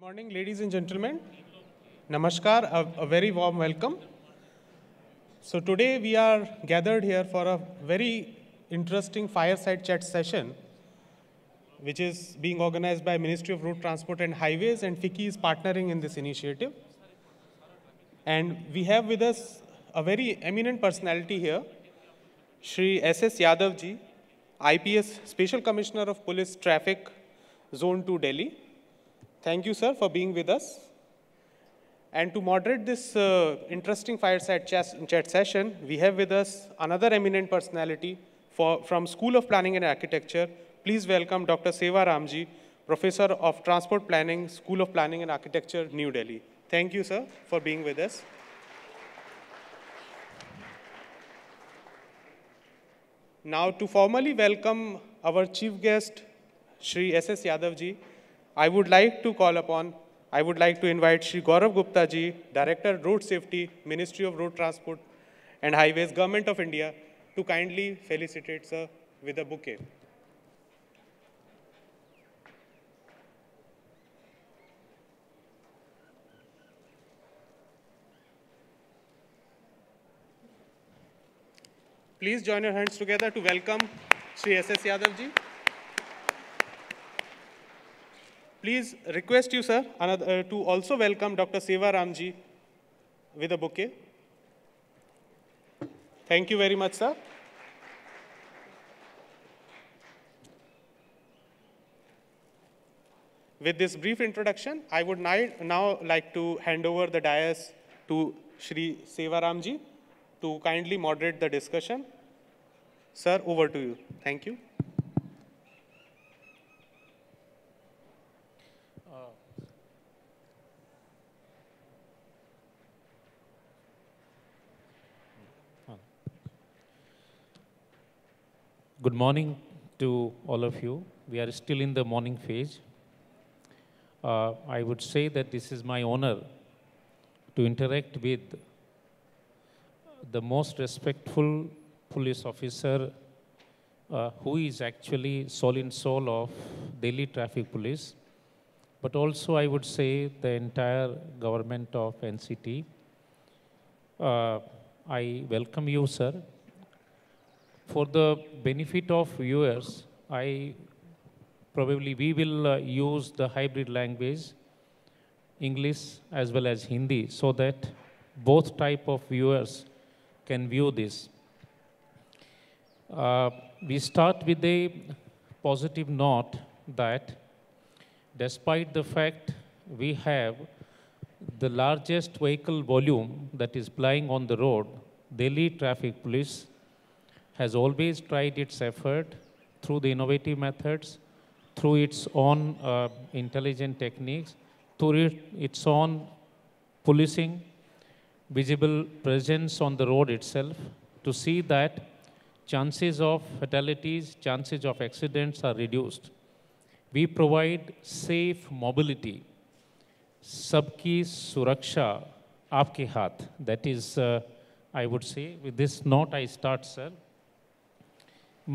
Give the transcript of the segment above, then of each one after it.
Good morning, ladies and gentlemen. Namaskar, a, a, very warm welcome. So, today we are gathered here for a very interesting fireside chat session, which is being organized by Ministry of Road Transport and Highways, and FICCI is partnering in this initiative. And we have with us a very eminent personality here, Shri S.S. Yadavji, IPS Special Commissioner of Police Traffic Zone 2 Delhi. Thank you, sir, for being with us. And to moderate this uh, interesting fireside chat session, we have with us another eminent personality for, from School of Planning and Architecture. Please welcome Dr. Seva Ramji, Professor of Transport Planning, School of Planning and Architecture, New Delhi. Thank you, sir, for being with us. Now, to formally welcome our chief guest, Sri S.S. Yadav ji, I would like to call upon, I would like to invite Sri Gaurav Gupta ji, Director Road Safety, Ministry of Road Transport and Highways, Government of India, to kindly felicitate sir with a bouquet. Please join your hands together to welcome Sri S.S. Yadav ji. Please request you, sir, another, uh, to also welcome Dr. Seva Ramji with a bouquet. Thank you very much, sir. With this brief introduction, I would now like to hand over the dais to Sri Ramji to kindly moderate the discussion. Sir, over to you. Thank you. Good morning to all of you. We are still in the morning phase. Uh, I would say that this is my honor to interact with the most respectful police officer uh, who is actually soul in soul of Delhi Traffic Police, but also I would say the entire government of NCT. Uh, I welcome you, sir, for the benefit of viewers, I probably we will uh, use the hybrid language, English as well as Hindi, so that both type of viewers can view this. Uh, we start with a positive note that despite the fact we have the largest vehicle volume that is plying on the road, Delhi Traffic Police has always tried its effort through the innovative methods, through its own uh, intelligent techniques, through its own policing, visible presence on the road itself, to see that chances of fatalities, chances of accidents are reduced. We provide safe mobility. Sabki Suraksha Aapke Haath. That is, uh, I would say, with this note I start, sir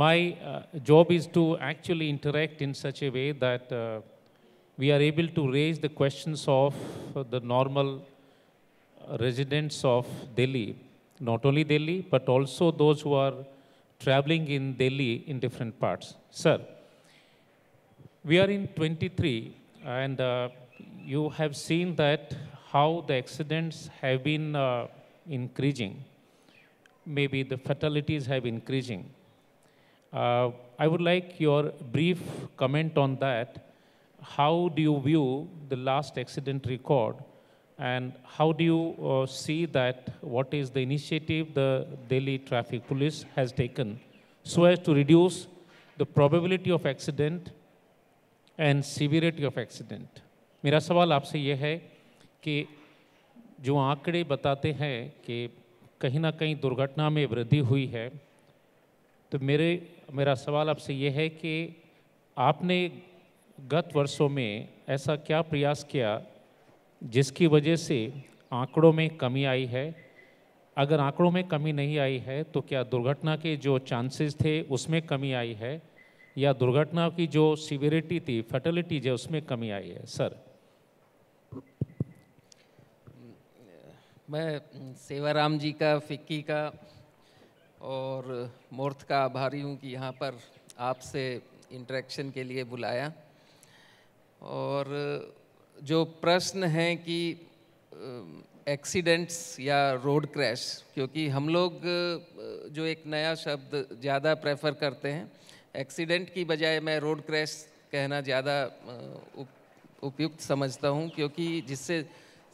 my uh, job is to actually interact in such a way that uh, we are able to raise the questions of the normal residents of Delhi, not only Delhi, but also those who are traveling in Delhi in different parts. Sir, we are in 23 and uh, you have seen that how the accidents have been uh, increasing. Maybe the fatalities have increasing. Uh, I would like your brief comment on that. How do you view the last accident record and how do you uh, see that what is the initiative the Delhi Traffic Police has taken so as to reduce the probability of accident and severity of accident? मेरा सवाल आपसे यह कि जो आंकड़े बताते हैं कि कहीं ना कहीं दुर्घटना में वृद्धि हुई है तो मेरे मेरा सवाल आपसे ये है कि आपने गत वर्षों में ऐसा क्या प्रयास किया जिसकी वजह से आंकड़ों में कमी आई है अगर आंकड़ों में कमी नहीं आई है तो क्या दुर्घटना के जो चांसेस थे उसमें कमी आई है या दुर्घटना की जो सीवियरिटी थी फर्टिलिटी जो उसमें कमी आई है सर मैं सेवाराम जी का फिक्की का और मोर्त का आभारी हूँ कि यहाँ पर आपसे इंटरेक्शन के लिए बुलाया और जो प्रश्न हैं कि एक्सीडेंट्स या रोड क्रैश क्योंकि हम लोग जो एक नया शब्द ज़्यादा प्रेफर करते हैं एक्सीडेंट की बजाय मैं रोड क्रैश कहना ज़्यादा उप, उपयुक्त समझता हूँ क्योंकि जिससे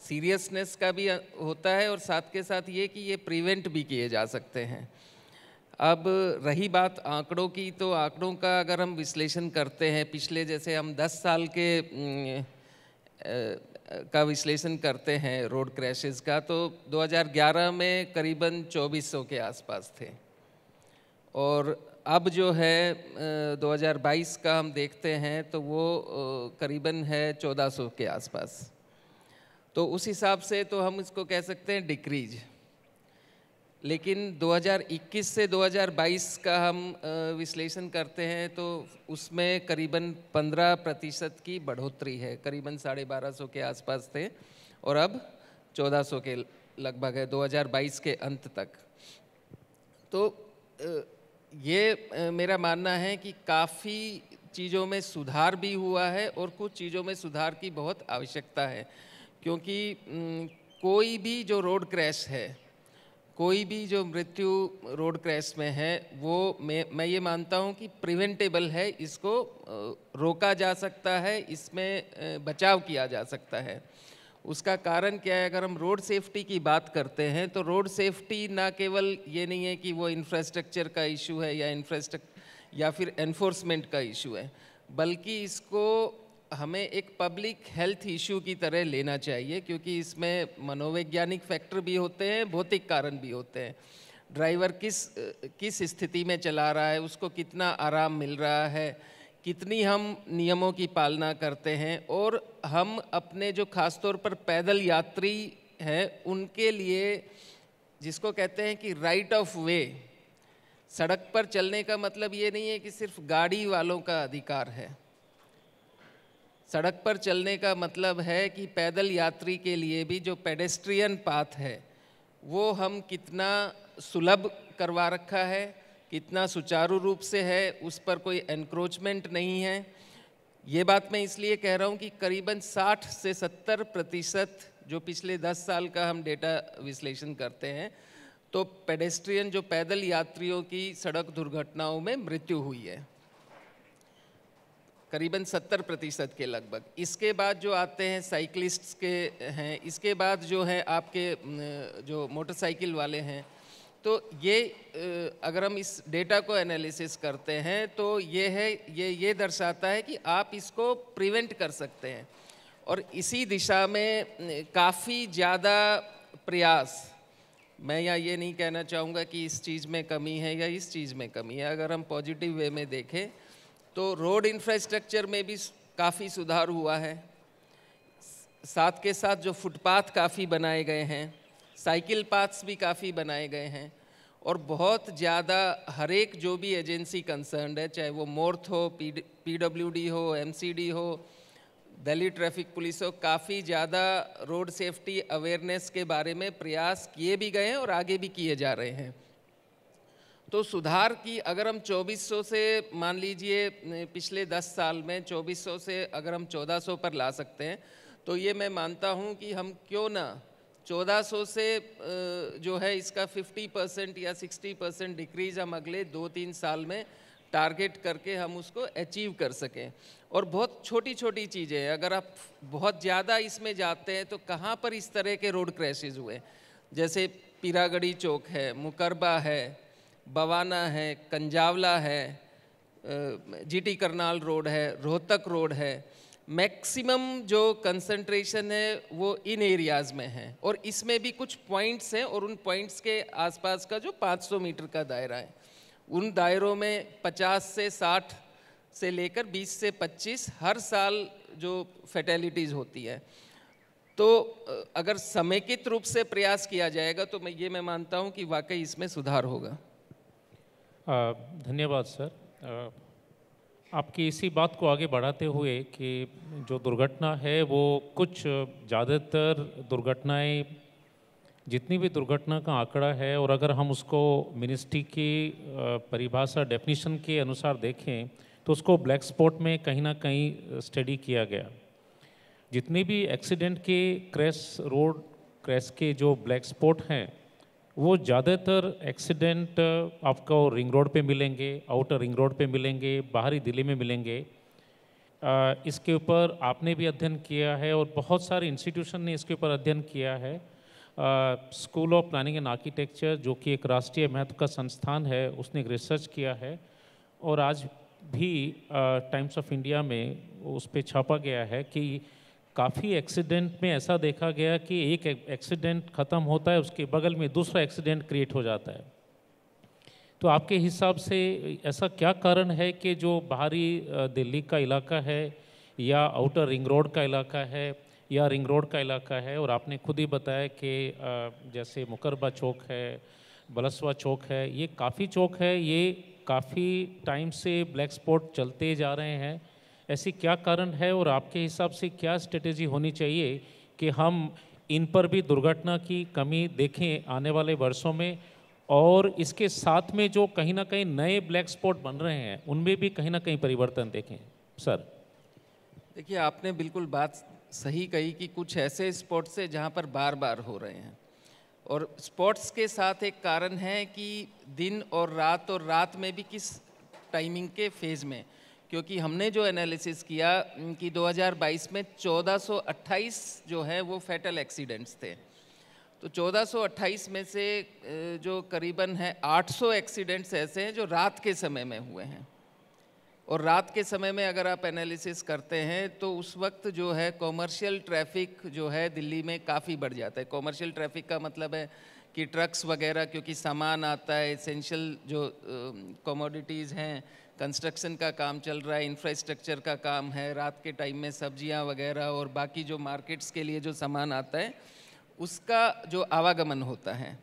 सीरियसनेस का भी होता है और साथ के साथ ये कि ये प्रिवेंट भी किए जा सकते हैं अब रही बात आंकड़ों की तो आंकड़ों का अगर हम विश्लेषण करते हैं पिछले जैसे हम 10 साल के का विश्लेषण करते हैं रोड क्रैशेस का तो 2011 में करीबन 2400 के आसपास थे और अब जो है 2022 का हम देखते हैं तो वो करीबन है 1400 के आसपास तो उस हिसाब से तो हम इसको कह सकते हैं डिक्रीज़ लेकिन 2021 से 2022 का हम विश्लेषण करते हैं तो उसमें करीबन 15 प्रतिशत की बढ़ोतरी है करीबन साढ़े बारह सौ के आसपास थे और अब 1400 के लगभग है 2022 के अंत तक तो ये मेरा मानना है कि काफ़ी चीज़ों में सुधार भी हुआ है और कुछ चीज़ों में सुधार की बहुत आवश्यकता है क्योंकि कोई भी जो रोड क्रैश है कोई भी जो मृत्यु रोड क्रैश में है वो मैं मैं ये मानता हूँ कि प्रिवेंटेबल है इसको रोका जा सकता है इसमें बचाव किया जा सकता है उसका कारण क्या है अगर हम रोड सेफ्टी की बात करते हैं तो रोड सेफ्टी ना केवल ये नहीं है कि वो इंफ्रास्ट्रक्चर का इशू है या इंफ्रास्ट्रक या फिर एनफोर्समेंट का इशू है बल्कि इसको हमें एक पब्लिक हेल्थ इशू की तरह लेना चाहिए क्योंकि इसमें मनोवैज्ञानिक फैक्टर भी होते हैं भौतिक कारण भी होते हैं ड्राइवर किस किस स्थिति में चला रहा है उसको कितना आराम मिल रहा है कितनी हम नियमों की पालना करते हैं और हम अपने जो खास तौर पर पैदल यात्री हैं उनके लिए जिसको कहते हैं कि राइट ऑफ वे सड़क पर चलने का मतलब ये नहीं है कि सिर्फ गाड़ी वालों का अधिकार है सड़क पर चलने का मतलब है कि पैदल यात्री के लिए भी जो पेडेस्ट्रियन पाथ है वो हम कितना सुलभ करवा रखा है कितना सुचारू रूप से है उस पर कोई एनक्रोचमेंट नहीं है ये बात मैं इसलिए कह रहा हूँ कि करीबन 60 से 70 प्रतिशत जो पिछले 10 साल का हम डेटा विश्लेषण करते हैं तो पेडेस्ट्रियन जो पैदल यात्रियों की सड़क दुर्घटनाओं में मृत्यु हुई है करीबन 70 प्रतिशत के लगभग इसके बाद जो आते हैं साइकिलिस्ट्स के हैं इसके बाद जो है आपके जो मोटरसाइकिल वाले हैं तो ये अगर हम इस डेटा को एनालिसिस करते हैं तो ये है ये ये दर्शाता है कि आप इसको प्रिवेंट कर सकते हैं और इसी दिशा में काफ़ी ज़्यादा प्रयास मैं यहाँ ये नहीं कहना चाहूँगा कि इस चीज़ में कमी है या इस चीज़ में कमी है अगर हम पॉजिटिव वे में देखें तो रोड इंफ्रास्ट्रक्चर में भी काफ़ी सुधार हुआ है साथ के साथ जो फुटपाथ काफ़ी बनाए गए हैं साइकिल पाथ्स भी काफ़ी बनाए गए हैं और बहुत ज़्यादा हर एक जो भी एजेंसी कंसर्न है चाहे वो मोर्थ हो पी डब्ल्यू हो एम हो दिल्ली ट्रैफिक पुलिस हो काफ़ी ज़्यादा रोड सेफ्टी अवेयरनेस के बारे में प्रयास किए भी गए हैं और आगे भी किए जा रहे हैं तो सुधार की अगर हम 2400 से मान लीजिए पिछले 10 साल में 2400 से अगर हम 1400 पर ला सकते हैं तो ये मैं मानता हूँ कि हम क्यों ना 1400 से जो है इसका 50 परसेंट या 60 परसेंट डिक्रीज हम अगले दो तीन साल में टारगेट करके हम उसको अचीव कर सकें और बहुत छोटी छोटी चीज़ें हैं अगर आप बहुत ज़्यादा इसमें जाते हैं तो कहाँ पर इस तरह के रोड क्रैशेज हुए जैसे पीरागढ़ी चौक है मुकरबा है बवाना है कंजावला है जीटी करनाल रोड है रोहतक रोड है मैक्सिमम जो कंसंट्रेशन है वो इन एरियाज़ में है और इसमें भी कुछ पॉइंट्स हैं और उन पॉइंट्स के आसपास का जो 500 मीटर का दायरा है उन दायरों में 50 से 60 से लेकर 20 से 25 हर साल जो फैटेलिटीज़ होती है तो अगर समेकित रूप से प्रयास किया जाएगा तो मैं ये मैं मानता हूँ कि वाकई इसमें सुधार होगा धन्यवाद सर आपकी इसी बात को आगे बढ़ाते हुए कि जो दुर्घटना है वो कुछ ज़्यादातर दुर्घटनाएं जितनी भी दुर्घटना का आंकड़ा है और अगर हम उसको मिनिस्ट्री की परिभाषा डेफिनेशन के अनुसार देखें तो उसको ब्लैक स्पॉट में कहीं ना कहीं स्टडी किया गया जितने भी एक्सीडेंट के क्रैश रोड क्रैश के जो ब्लैक स्पॉट हैं वो ज़्यादातर एक्सीडेंट आपको रिंग रोड पे मिलेंगे आउटर रिंग रोड पे मिलेंगे बाहरी दिल्ली में मिलेंगे uh, इसके ऊपर आपने भी अध्ययन किया है और बहुत सारे इंस्टीट्यूशन ने इसके ऊपर अध्ययन किया है school of planning and architecture जो कि एक राष्ट्रीय महत्व का संस्थान है उसने एक रिसर्च किया है और आज भी टाइम्स ऑफ इंडिया में उस पर छापा गया है कि काफ़ी एक्सीडेंट में ऐसा देखा गया कि एक एक्सीडेंट ख़त्म होता है उसके बगल में दूसरा एक्सीडेंट क्रिएट हो जाता है तो आपके हिसाब से ऐसा क्या कारण है कि जो बाहरी दिल्ली का इलाका है या आउटर रिंग रोड का इलाका है या रिंग रोड का इलाका है और आपने खुद ही बताया कि जैसे मुकरबा चौक है बलसवा चौक है ये काफ़ी चौक है ये काफ़ी टाइम से ब्लैक स्पॉट चलते जा रहे हैं ऐसे क्या कारण है और आपके हिसाब से क्या स्ट्रेटेजी होनी चाहिए कि हम इन पर भी दुर्घटना की कमी देखें आने वाले वर्षों में और इसके साथ में जो कहीं ना कहीं नए ब्लैक स्पॉट बन रहे हैं उनमें भी कहीं ना कहीं परिवर्तन देखें सर देखिए आपने बिल्कुल बात सही कही कि कुछ ऐसे स्पॉट्स है जहाँ पर बार बार हो रहे हैं और स्पॉट्स के साथ एक कारण है कि दिन और रात और रात में भी किस टाइमिंग के फेज़ में क्योंकि हमने जो एनालिसिस किया कि 2022 में 1428 जो है वो फैटल एक्सीडेंट्स थे तो 1428 में से जो करीबन है 800 एक्सीडेंट्स ऐसे हैं जो रात के समय में हुए हैं और रात के समय में अगर आप एनालिसिस करते हैं तो उस वक्त जो है कॉमर्शियल ट्रैफिक जो है दिल्ली में काफ़ी बढ़ जाता है कॉमर्शियल ट्रैफिक का मतलब है कि ट्रक्स वगैरह क्योंकि सामान आता है इसेंशियल जो कमोडिटीज़ हैं कंस्ट्रक्शन का काम चल रहा है इंफ्रास्ट्रक्चर का काम है रात के टाइम में सब्जियां वगैरह और बाकी जो मार्केट्स के लिए जो सामान आता है उसका जो आवागमन होता है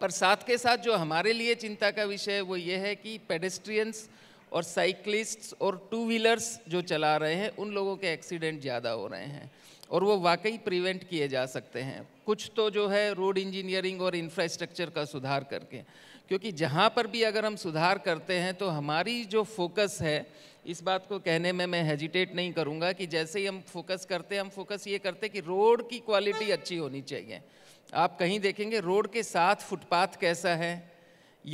पर साथ के साथ जो हमारे लिए चिंता का विषय वो ये है कि पेडेस्ट्रियंस और साइकिलिस्ट्स और टू व्हीलर्स जो चला रहे हैं उन लोगों के एक्सीडेंट ज़्यादा हो रहे हैं और वो वाकई प्रिवेंट किए जा सकते हैं कुछ तो जो है रोड इंजीनियरिंग और इंफ्रास्ट्रक्चर का सुधार करके क्योंकि जहाँ पर भी अगर हम सुधार करते हैं तो हमारी जो फोकस है इस बात को कहने में मैं हेजिटेट नहीं करूँगा कि जैसे ही हम फोकस करते हैं हम फोकस ये करते हैं कि रोड की क्वालिटी अच्छी होनी चाहिए आप कहीं देखेंगे रोड के साथ फुटपाथ कैसा है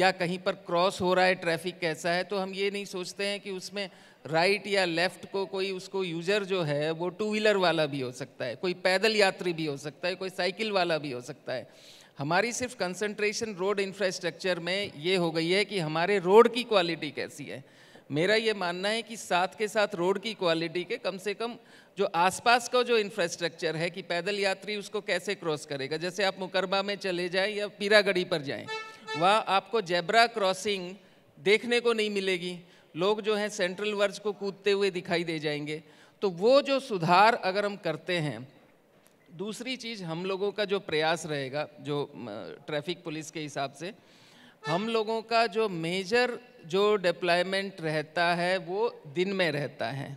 या कहीं पर क्रॉस हो रहा है ट्रैफिक कैसा है तो हम ये नहीं सोचते हैं कि उसमें राइट या लेफ़्ट को कोई उसको यूज़र जो है वो टू व्हीलर वाला भी हो सकता है कोई पैदल यात्री भी हो सकता है कोई साइकिल वाला भी हो सकता है हमारी सिर्फ कंसंट्रेशन रोड इंफ्रास्ट्रक्चर में ये हो गई है कि हमारे रोड की क्वालिटी कैसी है मेरा ये मानना है कि साथ के साथ रोड की क्वालिटी के कम से कम जो आसपास का जो इंफ्रास्ट्रक्चर है कि पैदल यात्री उसको कैसे क्रॉस करेगा जैसे आप मुकरबा में चले जाएं या पीरागढ़ी पर जाएं वहाँ आपको जेब्रा क्रॉसिंग देखने को नहीं मिलेगी लोग जो हैं सेंट्रल वर्ज को कूदते हुए दिखाई दे जाएंगे तो वो जो सुधार अगर हम करते हैं दूसरी चीज़ हम लोगों का जो प्रयास रहेगा जो ट्रैफिक पुलिस के हिसाब से हम लोगों का जो मेजर जो डिप्लॉयमेंट रहता है वो दिन में रहता है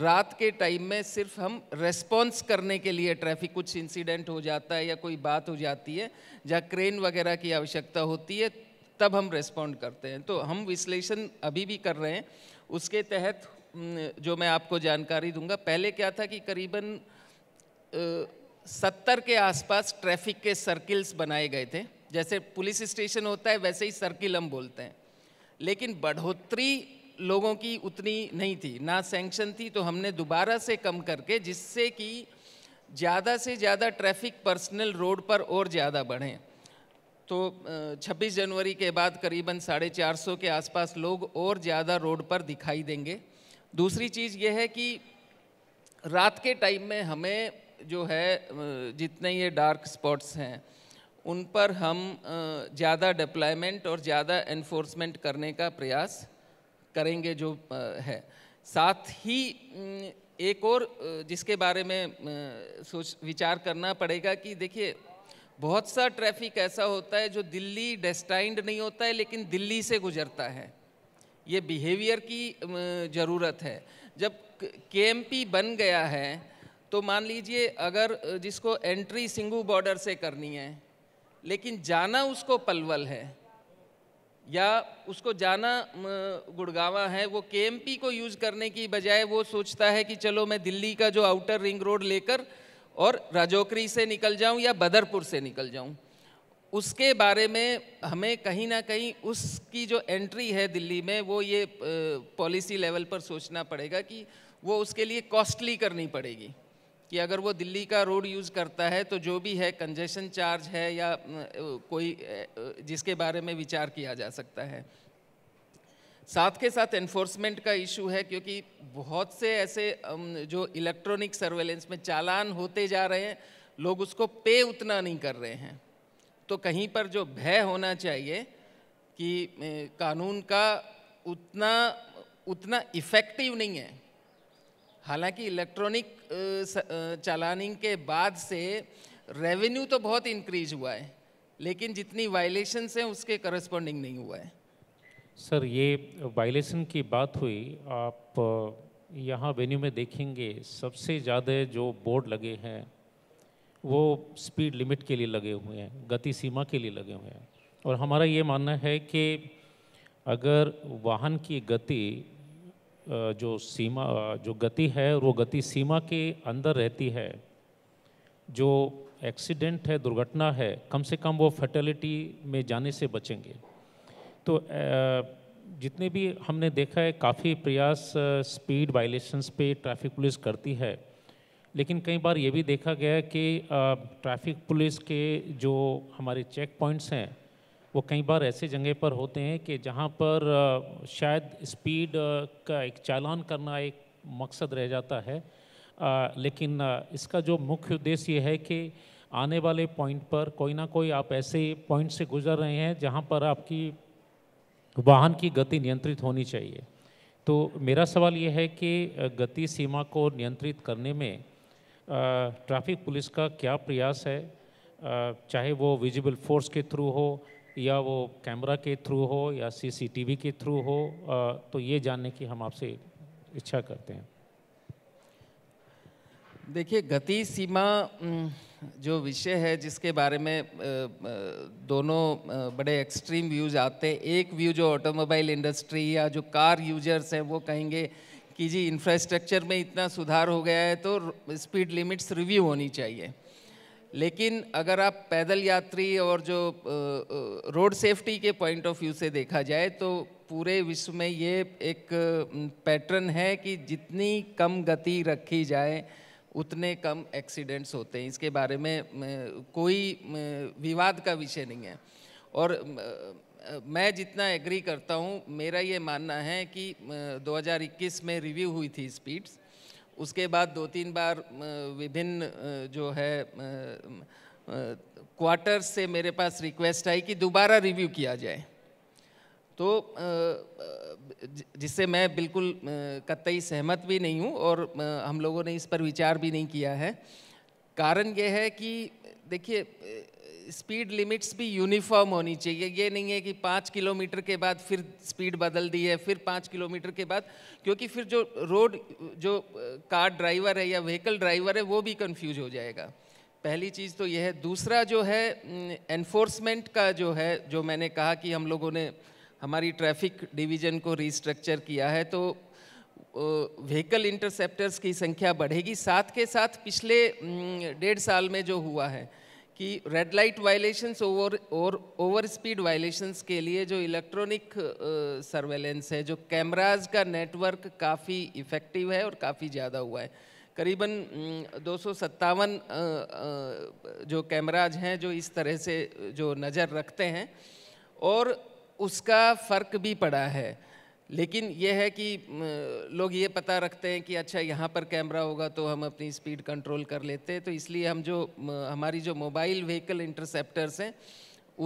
रात के टाइम में सिर्फ हम रेस्पॉन्स करने के लिए ट्रैफिक कुछ इंसिडेंट हो जाता है या कोई बात हो जाती है जहाँ क्रेन वगैरह की आवश्यकता होती है तब हम रेस्पॉन्ड करते हैं तो हम विश्लेषण अभी भी कर रहे हैं उसके तहत जो मैं आपको जानकारी दूंगा पहले क्या था कि करीबन सत्तर के आसपास ट्रैफिक के सर्किल्स बनाए गए थे जैसे पुलिस स्टेशन होता है वैसे ही सर्किल हम बोलते हैं लेकिन बढ़ोतरी लोगों की उतनी नहीं थी ना सेंक्शन थी तो हमने दोबारा से कम करके जिससे कि ज़्यादा से ज़्यादा ट्रैफिक पर्सनल रोड पर और ज़्यादा बढ़ें तो 26 जनवरी के बाद करीबन साढ़े चार सौ के आसपास लोग और ज़्यादा रोड पर दिखाई देंगे दूसरी चीज़ यह है कि रात के टाइम में हमें जो है जितने ये डार्क स्पॉट्स हैं उन पर हम ज़्यादा डिप्लॉयमेंट और ज़्यादा इन्फोर्समेंट करने का प्रयास करेंगे जो है साथ ही एक और जिसके बारे में सोच विचार करना पड़ेगा कि देखिए बहुत सा ट्रैफिक ऐसा होता है जो दिल्ली डेस्टाइंड नहीं होता है लेकिन दिल्ली से गुजरता है ये बिहेवियर की ज़रूरत है जब के बन गया है तो मान लीजिए अगर जिसको एंट्री सिंगू बॉर्डर से करनी है लेकिन जाना उसको पलवल है या उसको जाना गुड़गावा है वो के को यूज़ करने की बजाय वो सोचता है कि चलो मैं दिल्ली का जो आउटर रिंग रोड लेकर और राजौकरी से निकल जाऊं या बदरपुर से निकल जाऊं उसके बारे में हमें कहीं ना कहीं उसकी जो एंट्री है दिल्ली में वो ये पॉलिसी लेवल पर सोचना पड़ेगा कि वो उसके लिए कॉस्टली करनी पड़ेगी कि अगर वो दिल्ली का रोड यूज़ करता है तो जो भी है कंजेशन चार्ज है या कोई जिसके बारे में विचार किया जा सकता है साथ के साथ एनफोर्समेंट का इशू है क्योंकि बहुत से ऐसे जो इलेक्ट्रॉनिक सर्वेलेंस में चालान होते जा रहे हैं लोग उसको पे उतना नहीं कर रहे हैं तो कहीं पर जो भय होना चाहिए कि कानून का उतना उतना इफ़ेक्टिव नहीं है हालांकि इलेक्ट्रॉनिक चालानिंग के बाद से रेवेन्यू तो बहुत इंक्रीज हुआ है लेकिन जितनी वायलेशंस हैं उसके करस्पॉन्डिंग नहीं हुआ है सर ये वायलेशन की बात हुई आप यहाँ वेन्यू में देखेंगे सबसे ज़्यादा जो बोर्ड लगे हैं वो स्पीड लिमिट के लिए लगे हुए हैं गति सीमा के लिए लगे हुए हैं और हमारा ये मानना है कि अगर वाहन की गति जो सीमा जो गति है वो गति सीमा के अंदर रहती है जो एक्सीडेंट है दुर्घटना है कम से कम वो फर्टेलिटी में जाने से बचेंगे तो जितने भी हमने देखा है काफ़ी प्रयास स्पीड वायलेशंस पे ट्रैफिक पुलिस करती है लेकिन कई बार ये भी देखा गया है कि ट्रैफिक पुलिस के जो हमारे चेक पॉइंट्स हैं वो कई बार ऐसे जगह पर होते हैं कि जहाँ पर शायद स्पीड का एक चालान करना एक मकसद रह जाता है आ, लेकिन इसका जो मुख्य उद्देश्य ये है कि आने वाले पॉइंट पर कोई ना कोई आप ऐसे पॉइंट से गुजर रहे हैं जहाँ पर आपकी वाहन की गति नियंत्रित होनी चाहिए तो मेरा सवाल ये है कि गति सीमा को नियंत्रित करने में ट्रैफिक पुलिस का क्या प्रयास है चाहे वो विजिबल फोर्स के थ्रू हो या वो कैमरा के थ्रू हो या सीसीटीवी के थ्रू हो तो ये जानने की हम आपसे इच्छा करते हैं देखिए गति सीमा जो विषय है जिसके बारे में दोनों बड़े एक्सट्रीम व्यूज आते हैं एक व्यू जो ऑटोमोबाइल इंडस्ट्री या जो कार यूजर्स हैं वो कहेंगे कि जी इंफ्रास्ट्रक्चर में इतना सुधार हो गया है तो स्पीड लिमिट्स रिव्यू होनी चाहिए लेकिन अगर आप पैदल यात्री और जो रोड सेफ्टी के पॉइंट ऑफ व्यू से देखा जाए तो पूरे विश्व में ये एक पैटर्न है कि जितनी कम गति रखी जाए उतने कम एक्सीडेंट्स होते हैं इसके बारे में कोई विवाद का विषय नहीं है और मैं जितना एग्री करता हूँ मेरा ये मानना है कि 2021 में रिव्यू हुई थी स्पीड्स उसके बाद दो तीन बार विभिन्न जो है क्वार्टर से मेरे पास रिक्वेस्ट आई कि दोबारा रिव्यू किया जाए तो जिससे मैं बिल्कुल कतई सहमत भी नहीं हूँ और हम लोगों ने इस पर विचार भी नहीं किया है कारण यह है कि देखिए स्पीड लिमिट्स भी यूनिफॉर्म होनी चाहिए ये नहीं है कि पाँच किलोमीटर के बाद फिर स्पीड बदल दी है फिर पाँच किलोमीटर के बाद क्योंकि फिर जो रोड जो कार ड्राइवर है या व्हीकल ड्राइवर है वो भी कंफ्यूज हो जाएगा पहली चीज़ तो यह है दूसरा जो है एनफोर्समेंट का जो है जो मैंने कहा कि हम लोगों ने हमारी ट्रैफिक डिवीज़न को रिस्ट्रक्चर किया है तो व्हीकल इंटरसेप्टर्स की संख्या बढ़ेगी साथ के साथ पिछले डेढ़ साल में जो हुआ है कि रेड लाइट वायलेशंस ओवर और ओवर स्पीड वायलेशंस के लिए जो इलेक्ट्रॉनिक सर्वेलेंस uh, है जो कैमराज का नेटवर्क काफ़ी इफ़ेक्टिव है और काफ़ी ज़्यादा हुआ है करीबन mm, दो uh, uh, जो कैमराज हैं जो इस तरह से जो नज़र रखते हैं और उसका फ़र्क भी पड़ा है लेकिन यह है कि लोग ये पता रखते हैं कि अच्छा यहाँ पर कैमरा होगा तो हम अपनी स्पीड कंट्रोल कर लेते हैं तो इसलिए हम जो हमारी जो मोबाइल व्हीकल इंटरसेप्टर्स हैं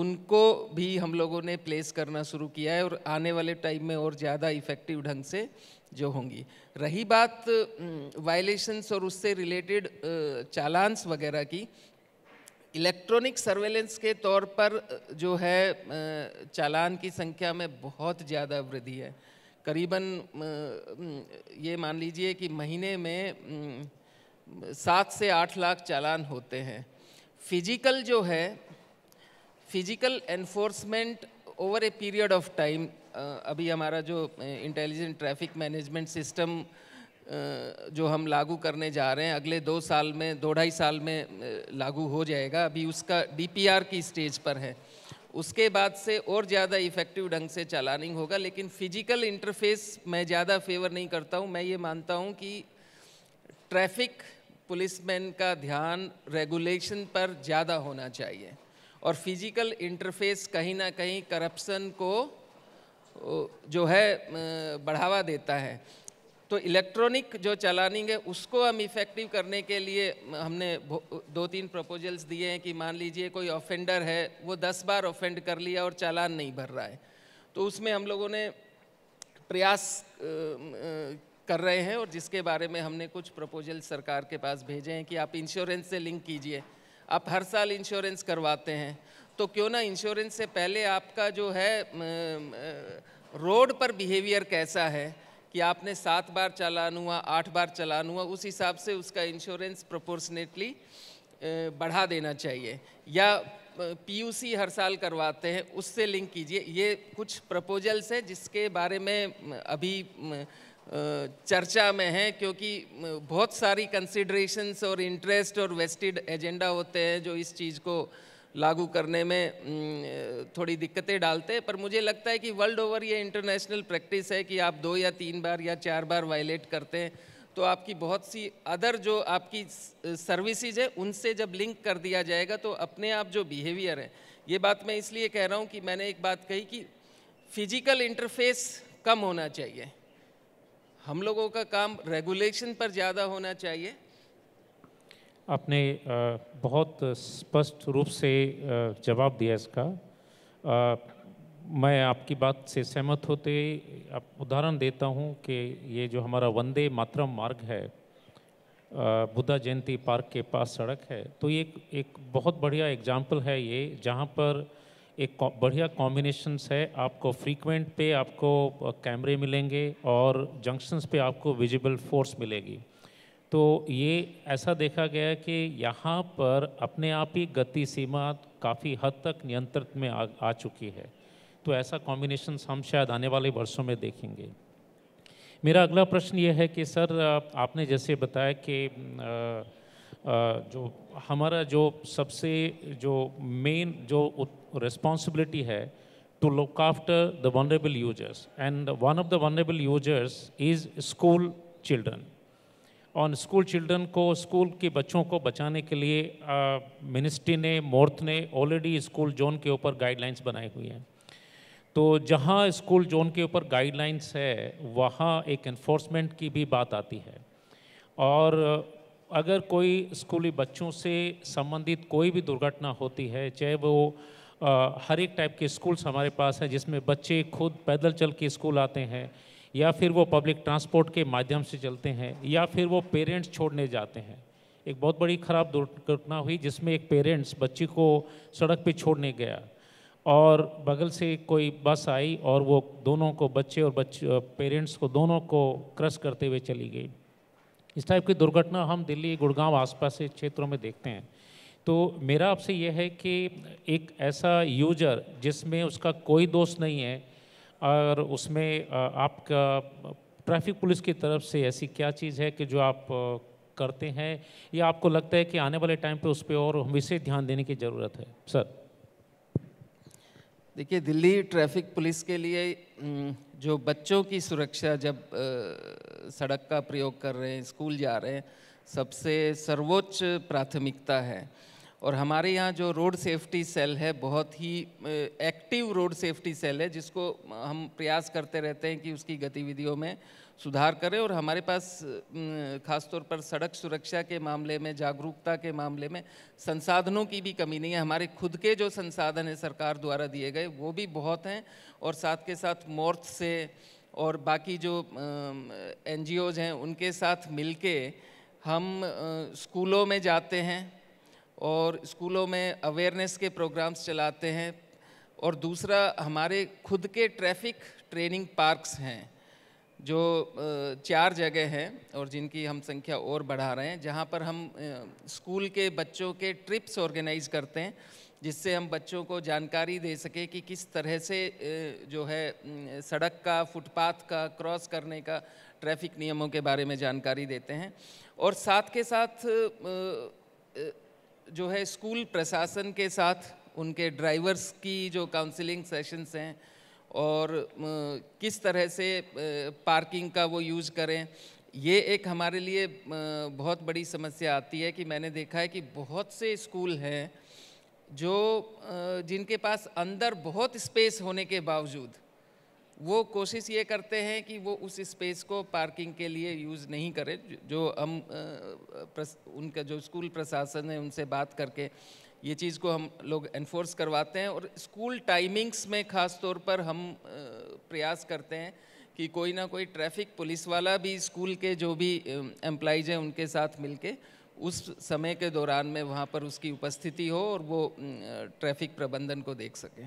उनको भी हम लोगों ने प्लेस करना शुरू किया है और आने वाले टाइम में और ज़्यादा इफ़ेक्टिव ढंग से जो होंगी रही बात वायलेशंस और उससे रिलेटेड चालान्स वगैरह की इलेक्ट्रॉनिक सर्वेलेंस के तौर पर जो है चालान की संख्या में बहुत ज़्यादा वृद्धि है करीबन ये मान लीजिए कि महीने में सात से आठ लाख चालान होते हैं फिजिकल जो है physical enforcement over a period of time अभी हमारा जो इंटेलिजेंट ट्रैफिक मैनेजमेंट सिस्टम जो हम लागू करने जा रहे हैं अगले दो साल में दो ढाई साल में लागू हो जाएगा अभी उसका डीपीआर की स्टेज पर है उसके बाद से और ज़्यादा इफ़ेक्टिव ढंग से चलानिंग होगा लेकिन फिजिकल इंटरफेस मैं ज़्यादा फेवर नहीं करता हूँ मैं ये मानता हूँ कि ट्रैफिक पुलिसमैन का ध्यान रेगुलेशन पर ज़्यादा होना चाहिए और फिजिकल इंटरफेस कहीं ना कहीं करप्शन को जो है बढ़ावा देता है तो इलेक्ट्रॉनिक जो चलानिंग है उसको हम इफेक्टिव करने के लिए हमने दो तीन प्रपोजल्स दिए हैं कि मान लीजिए कोई ऑफेंडर है वो दस बार ऑफेंड कर लिया और चालान नहीं भर रहा है तो उसमें हम लोगों ने प्रयास कर रहे हैं और जिसके बारे में हमने कुछ प्रपोजल सरकार के पास भेजे हैं कि आप इंश्योरेंस से लिंक कीजिए आप हर साल इंश्योरेंस करवाते हैं तो क्यों ना इंश्योरेंस से पहले आपका जो है रोड पर बिहेवियर कैसा है कि आपने सात बार चालान हुआ आठ बार चालान हुआ उस हिसाब से उसका इंश्योरेंस प्रोपोर्शनेटली बढ़ा देना चाहिए या पीयूसी हर साल करवाते हैं उससे लिंक कीजिए ये कुछ प्रपोजल्स हैं जिसके बारे में अभी चर्चा में है क्योंकि बहुत सारी कंसिड्रेशंस और इंटरेस्ट और वेस्टेड एजेंडा होते हैं जो इस चीज़ को लागू करने में थोड़ी दिक्कतें डालते हैं पर मुझे लगता है कि वर्ल्ड ओवर ये इंटरनेशनल प्रैक्टिस है कि आप दो या तीन बार या चार बार वायलेट करते हैं तो आपकी बहुत सी अदर जो आपकी सर्विसेज है उनसे जब लिंक कर दिया जाएगा तो अपने आप जो बिहेवियर है ये बात मैं इसलिए कह रहा हूँ कि मैंने एक बात कही कि फिजिकल इंटरफेस कम होना चाहिए हम लोगों का काम रेगुलेशन पर ज़्यादा होना चाहिए आपने बहुत स्पष्ट रूप से जवाब दिया इसका मैं आपकी बात से सहमत होते आप उदाहरण देता हूँ कि ये जो हमारा वंदे मातरम मार्ग है बुद्धा जयंती पार्क के पास सड़क है तो ये एक बहुत बढ़िया एग्जाम्पल है ये जहाँ पर एक बढ़िया कॉम्बिनेशंस है आपको फ्रीक्वेंट पे आपको कैमरे मिलेंगे और जंक्शंस पे आपको विजिबल फोर्स मिलेगी तो ये ऐसा देखा गया कि यहाँ पर अपने आप ही गति सीमा काफ़ी हद तक नियंत्रित में आ, आ चुकी है तो ऐसा कॉम्बिनेशन हम शायद आने वाले वर्षों में देखेंगे मेरा अगला प्रश्न ये है कि सर आपने जैसे बताया कि आ, जो हमारा जो सबसे जो मेन जो रिस्पॉन्सिबिलिटी है to look after the vulnerable users and one of the vulnerable users is school children और स्कूल चिल्ड्रन को स्कूल के बच्चों को बचाने के लिए मिनिस्ट्री ने मोर्थ ने ऑलरेडी स्कूल जोन के ऊपर गाइडलाइंस बनाई हुई हैं तो जहाँ स्कूल जोन के ऊपर गाइडलाइंस है वहाँ एक इन्फोर्समेंट की भी बात आती है और अगर कोई स्कूली बच्चों से संबंधित कोई भी दुर्घटना होती है चाहे वो आ, हर एक टाइप के स्कूल्स हमारे पास हैं जिसमें बच्चे खुद पैदल चल के स्कूल आते हैं या फिर वो पब्लिक ट्रांसपोर्ट के माध्यम से चलते हैं या फिर वो पेरेंट्स छोड़ने जाते हैं एक बहुत बड़ी ख़राब दुर्घटना हुई जिसमें एक पेरेंट्स बच्ची को सड़क पे छोड़ने गया और बगल से कोई बस आई और वो दोनों को बच्चे और बच्चे पेरेंट्स को दोनों को क्रश करते हुए चली गई इस टाइप की दुर्घटना हम दिल्ली गुड़गांव आसपास के क्षेत्रों में देखते हैं तो मेरा आपसे यह है कि एक ऐसा यूजर जिसमें उसका कोई दोस्त नहीं है और उसमें आपका ट्रैफिक पुलिस की तरफ से ऐसी क्या चीज़ है कि जो आप करते हैं या आपको लगता है कि आने वाले टाइम पे उस पर और विशेष ध्यान देने की ज़रूरत है सर देखिए दिल्ली ट्रैफिक पुलिस के लिए जो बच्चों की सुरक्षा जब सड़क का प्रयोग कर रहे हैं स्कूल जा रहे हैं सबसे सर्वोच्च प्राथमिकता है और हमारे यहाँ जो रोड सेफ्टी सेल है बहुत ही एक्टिव रोड सेफ्टी सेल है जिसको हम प्रयास करते रहते हैं कि उसकी गतिविधियों में सुधार करें और हमारे पास खासतौर पर सड़क सुरक्षा के मामले में जागरूकता के मामले में संसाधनों की भी कमी नहीं है हमारे खुद के जो संसाधन हैं सरकार द्वारा दिए गए वो भी बहुत हैं और साथ के साथ मोर्थ से और बाकी जो एन हैं उनके साथ मिलके हम स्कूलों में जाते हैं और स्कूलों में अवेयरनेस के प्रोग्राम्स चलाते हैं और दूसरा हमारे खुद के ट्रैफिक ट्रेनिंग पार्क्स हैं जो चार जगह हैं और जिनकी हम संख्या और बढ़ा रहे हैं जहाँ पर हम स्कूल के बच्चों के ट्रिप्स ऑर्गेनाइज करते हैं जिससे हम बच्चों को जानकारी दे सके कि किस तरह से जो है सड़क का फुटपाथ का क्रॉस करने का ट्रैफिक नियमों के बारे में जानकारी देते हैं और साथ के साथ जो है स्कूल प्रशासन के साथ उनके ड्राइवर्स की जो काउंसलिंग सेशंस हैं और किस तरह से पार्किंग का वो यूज़ करें ये एक हमारे लिए बहुत बड़ी समस्या आती है कि मैंने देखा है कि बहुत से स्कूल हैं जो जिनके पास अंदर बहुत स्पेस होने के बावजूद वो कोशिश ये करते हैं कि वो उस स्पेस को पार्किंग के लिए यूज़ नहीं करें जो हम उनका जो स्कूल प्रशासन है उनसे बात करके ये चीज़ को हम लोग एनफोर्स करवाते हैं और स्कूल टाइमिंग्स में ख़ास तौर पर हम प्रयास करते हैं कि कोई ना कोई ट्रैफिक पुलिस वाला भी स्कूल के जो भी एम्प्लाइज हैं उनके साथ मिल उस समय के दौरान में वहाँ पर उसकी उपस्थिति हो और वो ट्रैफिक प्रबंधन को देख सकें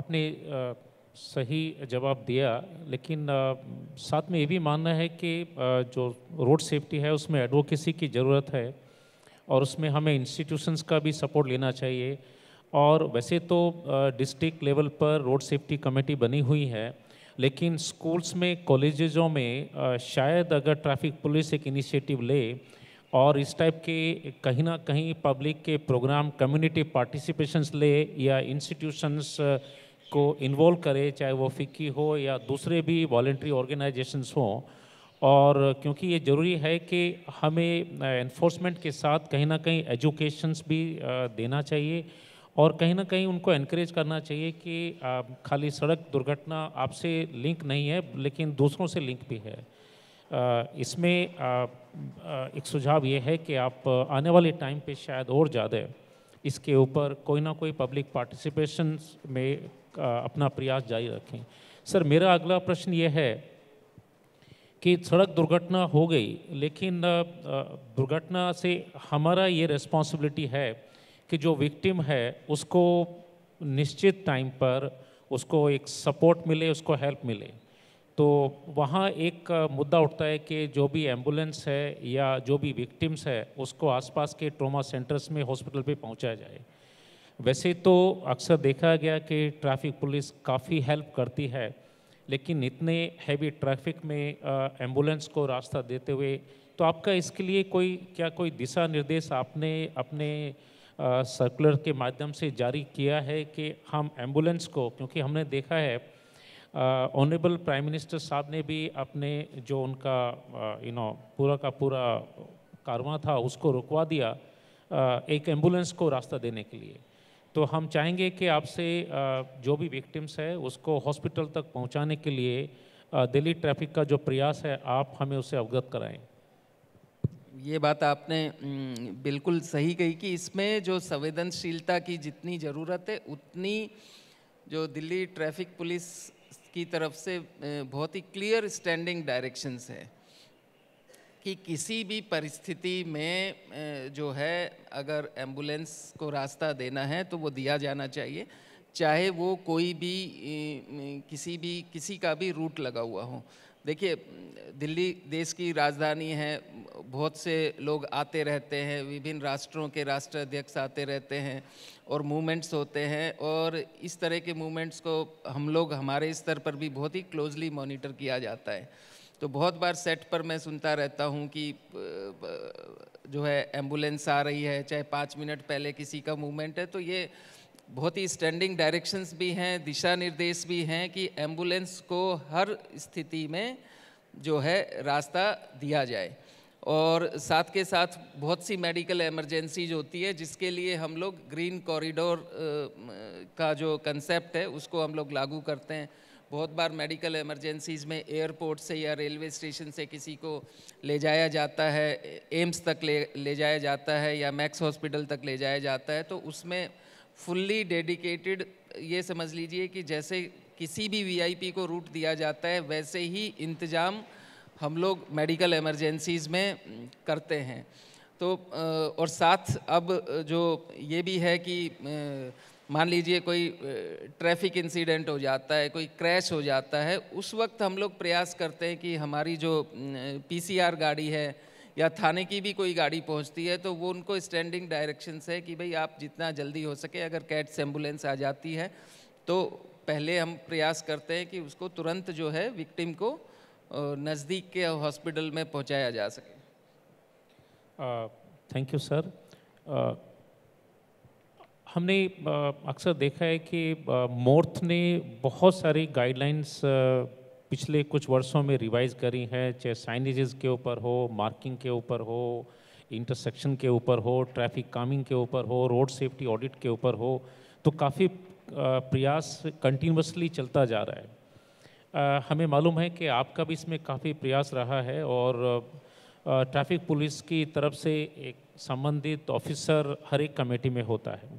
अपनी सही जवाब दिया लेकिन साथ में ये भी मानना है कि जो रोड सेफ्टी है उसमें एडवोकेसी की ज़रूरत है और उसमें हमें इंस्टीट्यूशंस का भी सपोर्ट लेना चाहिए और वैसे तो डिस्ट्रिक्ट लेवल पर रोड सेफ्टी कमेटी बनी हुई है लेकिन स्कूल्स में कॉलेजों में शायद अगर ट्रैफिक पुलिस एक इनिशिएटिव ले और इस टाइप के कहीं ना कहीं पब्लिक के प्रोग्राम कम्युनिटी पार्टिसिपेशंस ले या इंस्टीट्यूशंस को इन्वॉल्व करें चाहे वो फिक्की हो या दूसरे भी वॉल्ट्री ऑर्गेनाइजेशंस हों और क्योंकि ये ज़रूरी है कि हमें इन्फोर्समेंट के साथ कहीं ना कहीं एजुकेशंस भी देना चाहिए और कहीं ना कहीं उनको इनक्रेज करना चाहिए कि खाली सड़क दुर्घटना आपसे लिंक नहीं है लेकिन दूसरों से लिंक भी है इसमें एक सुझाव ये है कि आप आने वाले टाइम पे शायद और ज़्यादा इसके ऊपर कोई ना कोई पब्लिक पार्टिसिपेशन में अपना प्रयास जारी रखें सर मेरा अगला प्रश्न ये है कि सड़क दुर्घटना हो गई लेकिन दुर्घटना से हमारा ये रिस्पॉन्सिबिलिटी है कि जो विक्टिम है उसको निश्चित टाइम पर उसको एक सपोर्ट मिले उसको हेल्प मिले तो वहाँ एक मुद्दा उठता है कि जो भी एम्बुलेंस है या जो भी विक्टिम्स है उसको आसपास के ट्रोमा सेंटर्स में हॉस्पिटल पे पहुँचाया जाए वैसे तो अक्सर देखा गया कि ट्रैफिक पुलिस काफ़ी हेल्प करती है लेकिन इतने हैवी ट्रैफिक में एम्बुलेंस को रास्ता देते हुए तो आपका इसके लिए कोई क्या कोई दिशा निर्देश आपने अपने सर्कुलर के माध्यम से जारी किया है कि हम एम्बुलेंस को क्योंकि हमने देखा है ऑनरेबल प्राइम मिनिस्टर साहब ने भी अपने जो उनका यू uh, नो पूरा का पूरा कारवा था उसको रुकवा दिया uh, एक एम्बुलेंस को रास्ता देने के लिए तो हम चाहेंगे कि आपसे uh, जो भी विक्टिम्स है उसको हॉस्पिटल तक पहुंचाने के लिए दिल्ली ट्रैफिक का जो प्रयास है आप हमें उसे अवगत कराएं ये बात आपने बिल्कुल सही कही कि इसमें जो संवेदनशीलता की जितनी ज़रूरत है उतनी जो दिल्ली ट्रैफिक पुलिस की तरफ से बहुत ही क्लियर स्टैंडिंग डायरेक्शंस है कि किसी भी परिस्थिति में जो है अगर एम्बुलेंस को रास्ता देना है तो वो दिया जाना चाहिए चाहे वो कोई भी किसी भी किसी का भी रूट लगा हुआ हो देखिए दिल्ली देश की राजधानी है बहुत से लोग आते रहते हैं विभिन्न राष्ट्रों के राष्ट्र अध्यक्ष आते रहते हैं और मूवमेंट्स होते हैं और इस तरह के मूवमेंट्स को हम लोग हमारे स्तर पर भी बहुत ही क्लोजली मॉनिटर किया जाता है तो बहुत बार सेट पर मैं सुनता रहता हूँ कि जो है एम्बुलेंस आ रही है चाहे पाँच मिनट पहले किसी का मूवमेंट है तो ये बहुत ही स्टैंडिंग डायरेक्शंस भी हैं दिशा निर्देश भी हैं कि एम्बुलेंस को हर स्थिति में जो है रास्ता दिया जाए और साथ के साथ बहुत सी मेडिकल एमरजेंसीज होती है जिसके लिए हम लोग ग्रीन कॉरिडोर का जो कंसेप्ट है उसको हम लोग लागू करते हैं बहुत बार मेडिकल एमरजेंसीज़ में एयरपोर्ट से या रेलवे स्टेशन से किसी को ले जाया जाता है एम्स तक ले ले जाया जाता है या मैक्स हॉस्पिटल तक ले जाया जाता है तो उसमें फुल्ली डेडिकेटेड ये समझ लीजिए कि जैसे किसी भी वीआईपी को रूट दिया जाता है वैसे ही इंतज़ाम हम लोग मेडिकल एमरजेंसीज़ में करते हैं तो और साथ अब जो ये भी है कि मान लीजिए कोई ट्रैफिक इंसिडेंट हो जाता है कोई क्रैश हो जाता है उस वक्त हम लोग प्रयास करते हैं कि हमारी जो पीसीआर गाड़ी है या थाने की भी कोई गाड़ी पहुंचती है तो वो उनको स्टैंडिंग डायरेक्शन से कि भाई आप जितना जल्दी हो सके अगर कैट्स एम्बुलेंस आ जाती है तो पहले हम प्रयास करते हैं कि उसको तुरंत जो है विक्टिम को नज़दीक के हॉस्पिटल में पहुंचाया जा सके थैंक यू सर हमने अक्सर देखा है कि मोर्थ ने बहुत सारी गाइडलाइंस uh, पिछले कुछ वर्षों में रिवाइज करी है चाहे साइनेजेस के ऊपर हो मार्किंग के ऊपर हो इंटरसेक्शन के ऊपर हो ट्रैफिक कामिंग के ऊपर हो रोड सेफ्टी ऑडिट के ऊपर हो तो काफ़ी प्रयास कंटिन्यूसली चलता जा रहा है हमें मालूम है कि आपका भी इसमें काफ़ी प्रयास रहा है और ट्रैफिक पुलिस की तरफ से एक संबंधित ऑफिसर हर एक कमेटी में होता है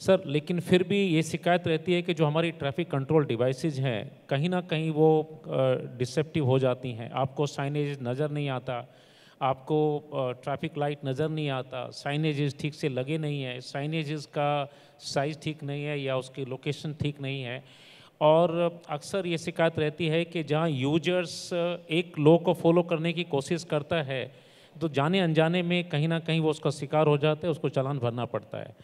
सर लेकिन फिर भी ये शिकायत रहती है कि जो हमारी ट्रैफिक कंट्रोल डिवाइसेज हैं कहीं ना कहीं वो डिसेप्टिव हो जाती हैं आपको साइनेज नज़र नहीं आता आपको ट्रैफिक लाइट नज़र नहीं आता साइनेजेस ठीक से लगे नहीं हैं साइनेजेस का साइज़ ठीक नहीं है या उसकी लोकेशन ठीक नहीं है और अक्सर ये शिकायत रहती है कि जहाँ यूजर्स एक लो को फॉलो करने की कोशिश करता है तो जाने अनजाने में कहीं ना कहीं वो उसका शिकार हो जाता है उसको चालान भरना पड़ता है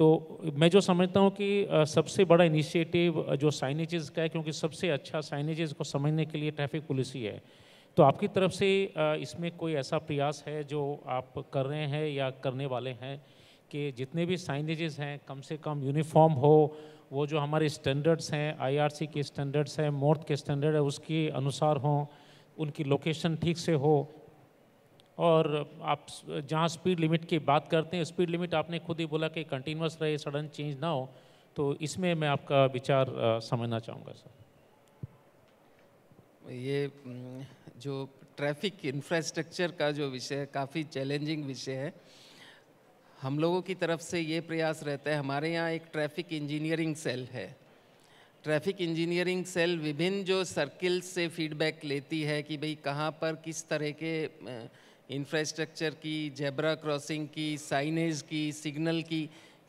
तो मैं जो समझता हूँ कि सबसे बड़ा इनिशिएटिव जो साइनेज़ का है क्योंकि सबसे अच्छा साइनेजेज़ को समझने के लिए ट्रैफिक पुलिस ही है तो आपकी तरफ से इसमें कोई ऐसा प्रयास है जो आप कर रहे हैं या करने वाले हैं कि जितने भी साइनेजेस हैं कम से कम यूनिफॉर्म हो वो जो हमारे स्टैंडर्ड्स हैं आईआरसी के स्टैंडर्ड्स हैं मोर्थ के स्टैंडर्ड है उसके अनुसार हों उनकी लोकेशन ठीक से हो और आप जहाँ स्पीड लिमिट की बात करते हैं स्पीड लिमिट आपने खुद ही बोला कि कंटिन्यूस रहे सडन चेंज ना हो तो इसमें मैं आपका विचार समझना चाहूँगा सर ये जो ट्रैफिक इंफ्रास्ट्रक्चर का जो विषय है काफ़ी चैलेंजिंग विषय है हम लोगों की तरफ से ये प्रयास रहता है हमारे यहाँ एक ट्रैफिक इंजीनियरिंग सेल है ट्रैफिक इंजीनियरिंग सेल विभिन्न जो सर्किल्स से फीडबैक लेती है कि भाई कहाँ पर किस तरह के इंफ्रास्ट्रक्चर की जेबरा क्रॉसिंग की साइनेज की सिग्नल की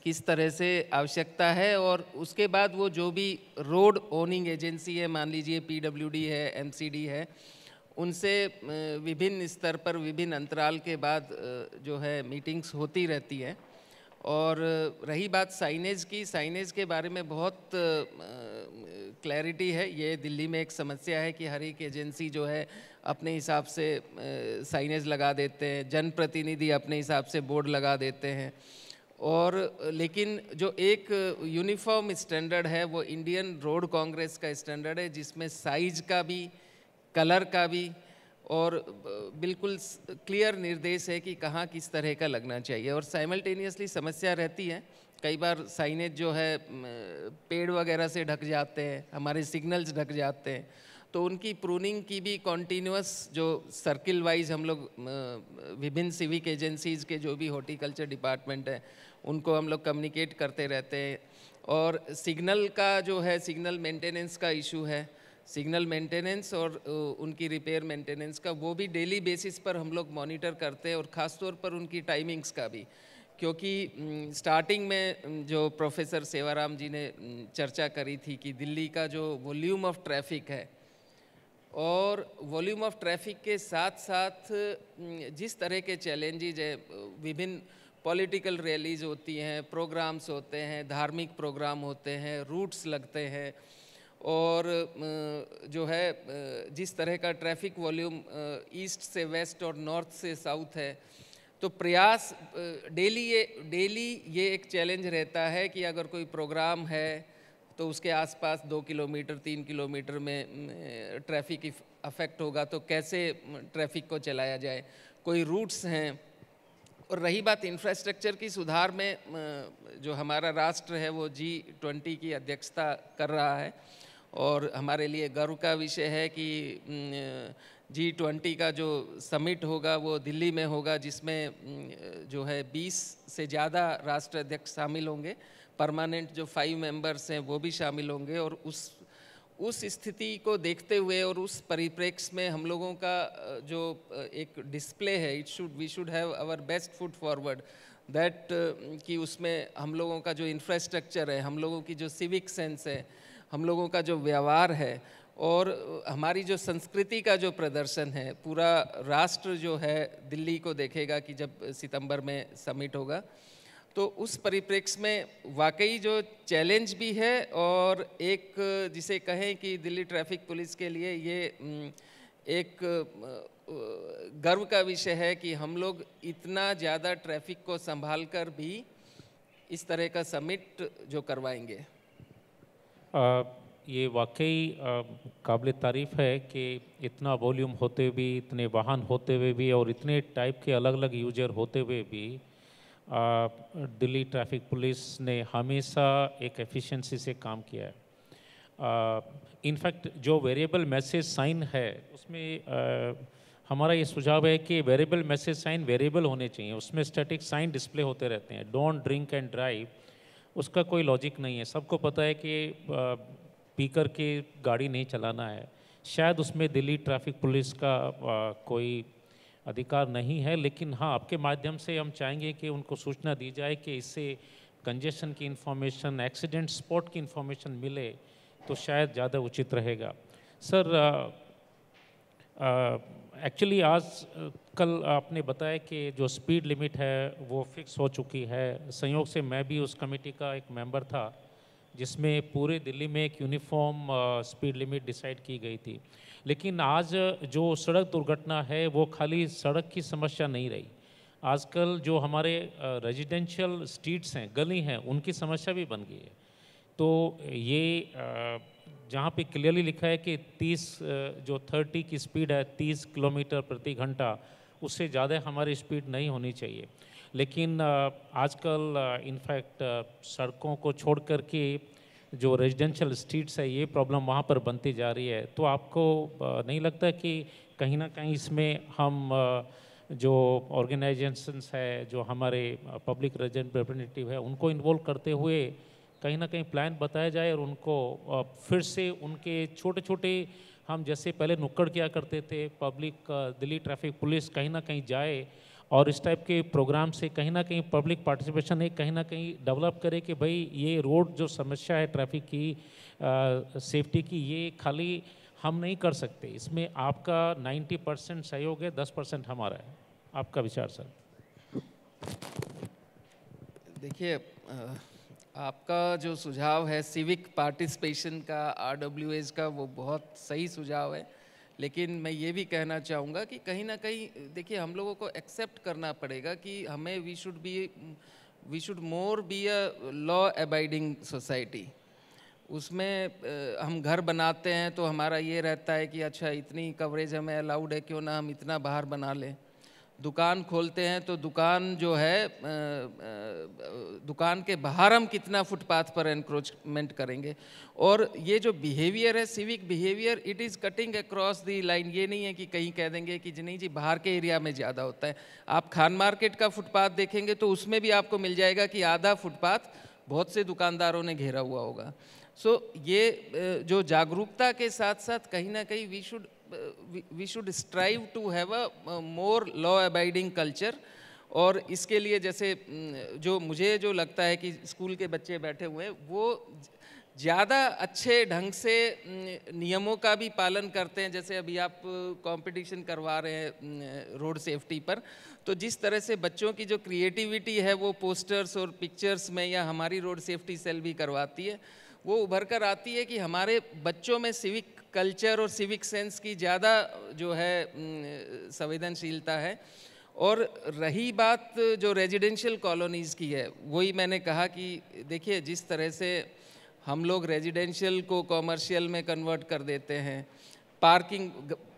किस तरह से आवश्यकता है और उसके बाद वो जो भी रोड ओनिंग एजेंसी है मान लीजिए पीडब्ल्यूडी है एमसीडी है उनसे विभिन्न स्तर पर विभिन्न अंतराल के बाद जो है मीटिंग्स होती रहती हैं और रही बात साइनेज की साइनेज के बारे में बहुत क्लैरिटी है ये दिल्ली में एक समस्या है कि हर एक एजेंसी जो है अपने हिसाब से साइनेज लगा देते हैं जनप्रतिनिधि अपने हिसाब से बोर्ड लगा देते हैं और लेकिन जो एक यूनिफॉर्म स्टैंडर्ड है वो इंडियन रोड कांग्रेस का स्टैंडर्ड है जिसमें साइज का भी कलर का भी और बिल्कुल क्लियर निर्देश है कि कहाँ किस तरह का लगना चाहिए और साइमल्टेनियसली समस्या रहती है कई बार साइनेज जो है पेड़ वगैरह से ढक जाते हैं हमारे सिग्नल्स ढक जाते हैं तो उनकी प्रूनिंग की भी कॉन्टीन्यूस जो सर्किल वाइज हम लोग विभिन्न सिविक एजेंसीज़ के जो भी हॉर्टिकल्चर डिपार्टमेंट है उनको हम लोग कम्युनिकेट करते रहते हैं और सिग्नल का जो है सिग्नल मेंटेनेंस का इशू है सिग्नल मेंटेनेंस और उनकी रिपेयर मेंटेनेंस का वो भी डेली बेसिस पर हम लोग मॉनिटर करते हैं और ख़ासतौर पर उनकी टाइमिंग्स का भी क्योंकि स्टार्टिंग में जो प्रोफेसर सेवाराम जी ने चर्चा करी थी कि दिल्ली का जो वॉल्यूम ऑफ ट्रैफिक है और वॉल्यूम ऑफ ट्रैफिक के साथ साथ जिस तरह के चैलेंजेज है विभिन्न पॉलिटिकल रैलीज होती हैं प्रोग्राम्स होते हैं धार्मिक प्रोग्राम होते हैं रूट्स लगते हैं और जो है जिस तरह का ट्रैफिक वॉल्यूम ईस्ट से वेस्ट और नॉर्थ से साउथ है तो प्रयास डेली ये डेली ये एक चैलेंज रहता है कि अगर कोई प्रोग्राम है तो उसके आसपास दो किलोमीटर तीन किलोमीटर में ट्रैफिक अफेक्ट होगा तो कैसे ट्रैफिक को चलाया जाए कोई रूट्स हैं और रही बात इंफ्रास्ट्रक्चर की सुधार में जो हमारा राष्ट्र है वो जी ट्वेंटी की अध्यक्षता कर रहा है और हमारे लिए गर्व का विषय है कि जी ट्वेंटी का जो समिट होगा वो दिल्ली में होगा जिसमें जो है बीस से ज़्यादा राष्ट्र अध्यक्ष शामिल होंगे परमानेंट जो फाइव मेंबर्स हैं वो भी शामिल होंगे और उस उस स्थिति को देखते हुए और उस परिप्रेक्ष्य में हम लोगों का जो एक डिस्प्ले है it should we should have our best foot forward that कि उसमें हम लोगों का जो इंफ्रास्ट्रक्चर है हम लोगों की जो सिविक सेंस है हम लोगों का जो व्यवहार है और हमारी जो संस्कृति का जो प्रदर्शन है पूरा राष्ट्र जो है दिल्ली को देखेगा कि जब सितंबर में समिट होगा तो उस परिप्रेक्ष्य में वाकई जो चैलेंज भी है और एक जिसे कहें कि दिल्ली ट्रैफिक पुलिस के लिए ये एक गर्व का विषय है कि हम लोग इतना ज़्यादा ट्रैफिक को संभाल कर भी इस तरह का समिट जो करवाएंगे आ... ये वाकई काबिल तारीफ़ है कि इतना वॉल्यूम होते भी इतने वाहन होते हुए भी और इतने टाइप के अलग अलग यूजर होते हुए भी दिल्ली ट्रैफिक पुलिस ने हमेशा एक एफिशिएंसी से काम किया है इनफैक्ट जो वेरिएबल मैसेज साइन है उसमें आ, हमारा ये सुझाव है कि वेरिएबल मैसेज साइन वेरिएबल होने चाहिए उसमें स्टैटिक साइन डिस्प्ले होते रहते हैं डोंट ड्रिंक एंड ड्राइव उसका कोई लॉजिक नहीं है सबको पता है कि स्पीकर के गाड़ी नहीं चलाना है शायद उसमें दिल्ली ट्रैफिक पुलिस का आ, कोई अधिकार नहीं है लेकिन हाँ आपके माध्यम से हम चाहेंगे कि उनको सूचना दी जाए कि इससे कंजेशन की इन्फॉर्मेशन एक्सीडेंट स्पॉट की इन्फॉर्मेशन मिले तो शायद ज़्यादा उचित रहेगा सर एक्चुअली आज कल आपने बताया कि जो स्पीड लिमिट है वो फिक्स हो चुकी है संयोग से मैं भी उस कमेटी का एक मेंबर था जिसमें पूरे दिल्ली में एक यूनिफॉर्म स्पीड लिमिट डिसाइड की गई थी लेकिन आज जो सड़क दुर्घटना है वो खाली सड़क की समस्या नहीं रही आजकल जो हमारे रेजिडेंशियल uh, स्ट्रीट्स हैं गली हैं उनकी समस्या भी बन गई है तो ये uh, जहाँ पे क्लियरली लिखा है कि 30 uh, जो 30 की स्पीड है 30 किलोमीटर प्रति घंटा उससे ज़्यादा हमारी स्पीड नहीं होनी चाहिए लेकिन आजकल इनफैक्ट सड़कों को छोड़ कर के जो रेजिडेंशियल स्ट्रीट्स है ये प्रॉब्लम वहाँ पर बनती जा रही है तो आपको नहीं लगता कि कहीं ना कहीं इसमें हम जो ऑर्गेनाइजेशंस है जो हमारे पब्लिक रिप्रेजेंटेटिव है उनको इन्वॉल्व करते हुए कहीं ना कहीं प्लान बताया जाए और उनको फिर से उनके छोटे छोटे हम जैसे पहले नुक्कड़ किया करते थे पब्लिक दिल्ली ट्रैफिक पुलिस कहीं ना कहीं जाए और इस टाइप के प्रोग्राम से कहीं ना कहीं पब्लिक पार्टिसिपेशन है कहीं ना कहीं डेवलप करे कि भाई ये रोड जो समस्या है ट्रैफिक की आ, सेफ्टी की ये खाली हम नहीं कर सकते इसमें आपका 90 परसेंट सहयोग है 10 परसेंट हमारा है आपका विचार सर देखिए आपका जो सुझाव है सिविक पार्टिसिपेशन का आर का वो बहुत सही सुझाव है लेकिन मैं ये भी कहना चाहूँगा कि कहीं ना कहीं देखिए हम लोगों को एक्सेप्ट करना पड़ेगा कि हमें we should be we should more be a law abiding society उसमें हम घर बनाते हैं तो हमारा ये रहता है कि अच्छा इतनी कवरेज हमें अलाउड है क्यों ना हम इतना बाहर बना लें दुकान खोलते हैं तो दुकान जो है दुकान के बाहर हम कितना फुटपाथ पर एनक्रोचमेंट करेंगे और ये जो बिहेवियर है civic behaviour it is cutting across the line ये नहीं है कि कहीं कह देंगे कि जी नहीं जी बाहर के एरिया में ज़्यादा होता है आप खान मार्केट का फुटपाथ देखेंगे तो उसमें भी आपको मिल जाएगा कि आधा फुटपाथ बहुत से दुकानदारों ने घेरा हुआ होगा सो so, ये जो जागरूकता के साथ साथ कहीं ना कहीं we should we should strive to have a more law abiding culture और इसके लिए जैसे जो मुझे जो लगता है कि स्कूल के बच्चे बैठे हुए हैं वो ज़्यादा अच्छे ढंग से नियमों का भी पालन करते हैं जैसे अभी आप कंपटीशन करवा रहे हैं रोड सेफ्टी पर तो जिस तरह से बच्चों की जो क्रिएटिविटी है वो पोस्टर्स और पिक्चर्स में या हमारी रोड सेफ्टी सेल भी करवाती है वो उभर कर आती है कि हमारे बच्चों में सिविक कल्चर और सिविक सेंस की ज़्यादा जो है संवेदनशीलता है और रही बात जो रेजिडेंशियल कॉलोनीज़ की है वही मैंने कहा कि देखिए जिस तरह से हम लोग रेजिडेंशियल को कॉमर्शियल में कन्वर्ट कर देते हैं पार्किंग